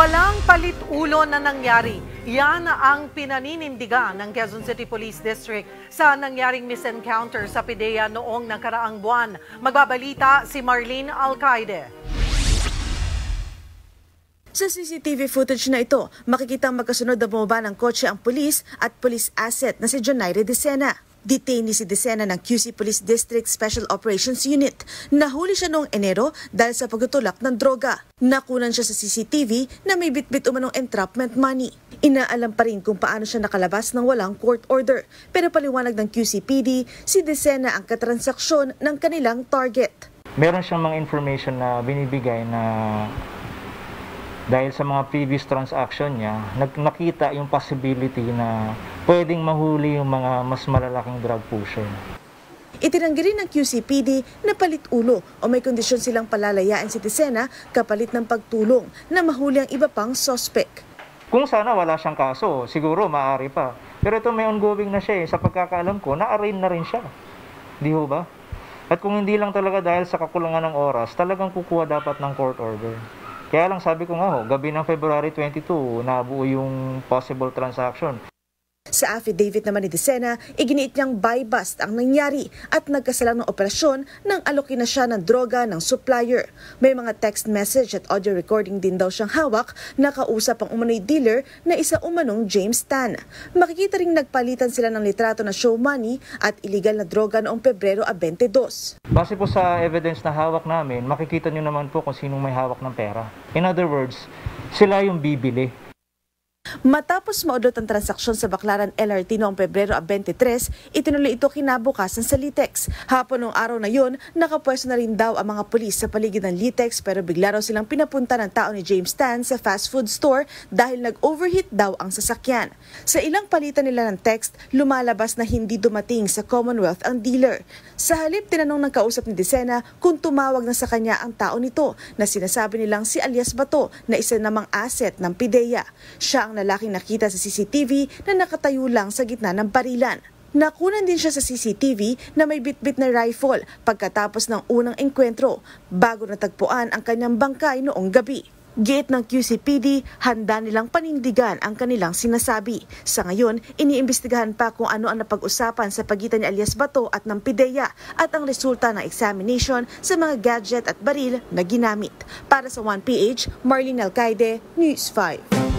Walang palit ulo na nangyari. Yan ang pinaninindigan ng Quezon City Police District sa nangyaring misencounter sa PIDEA noong nakaraang buwan. Magbabalita si Marlene Alcaide. Sa CCTV footage na ito, makikita ang magkasunod na bumaba ng kotse ang pulis at police asset na si Jonaire Decena. Detainee si Desena ng QC Police District Special Operations Unit. Nahuli siya noong Enero dahil sa pagtutulak ng droga. Nakunan siya sa CCTV na may bitbit umanong entrapment money. Inaalam pa rin kung paano siya nakalabas ng walang court order. Pero paliwanag ng QCPD, si Desena ang katransaksyon ng kanilang target. Meron siyang mga information na binibigay na dahil sa mga previous transaction niya, nakita yung possibility na pwedeng mahuli yung mga mas malalaking drug pusher. Itinanggi rin ng QCPD na palit ulo o may kondisyon silang palalayaan si Tisena kapalit ng pagtulong na mahuli ang iba pang sospek. Kung sana wala siyang kaso, siguro maaari pa. Pero ito may ongoing na siya eh. Sa pagkakaalam ko, na-arraign na rin siya. Di ho ba? At kung hindi lang talaga dahil sa kakulangan ng oras, talagang kukuha dapat ng court order. Kaya lang sabi ko nga ho, gabi ng February 22, nabuo yung possible transaction. Sa affidavit naman ni Desena, iginiit niyang buy bust ang nangyari at nagkasalang ng operasyon nang alokin na siya ng droga ng supplier. May mga text message at audio recording din daw siyang hawak na kausap ang umano'y dealer na isa umanong James Tan. Makikita ring nagpalitan sila ng litrato na show money at illegal na droga noong Pebrero 22. Base po sa evidence na hawak namin, makikita niyo naman po kung sinong may hawak ng pera. In other words, sila yung bibili Matapos maudot ang transaksyon sa Baclaran LRT noong Pebrero 23, itinuloy ito kinabukasan sa Litex. Hapon ng araw na yun, nakapwesto na rin daw ang mga pulis sa paligid ng Litex pero bigla raw silang pinapunta ng tao ni James Tan sa fast food store dahil nag-overheat daw ang sasakyan. Sa ilang palitan nila ng text, lumalabas na hindi dumating sa Commonwealth ang dealer. Sa halip, tinanong ng kausap ni Desena kung tumawag na sa kanya ang tao nito na sinasabi nilang si Alias Bato na isa namang asset ng PIDEA. Siya ang lalaking nakita sa CCTV na nakatayo lang sa gitna ng barilan. Nakunan din siya sa CCTV na may bitbit na rifle pagkatapos ng unang engkwentro bago natagpuan ang kanyang bangkay noong gabi. Gate ng QCPD, handa nilang panindigan ang kanilang sinasabi. Sa ngayon, iniimbestigahan pa kung ano ang napag-usapan sa pagitan ni Alias Bato at ng PIDEA at ang resulta ng examination sa mga gadget at baril na ginamit. Para sa 1PH, Marlene Alcaide, News 5.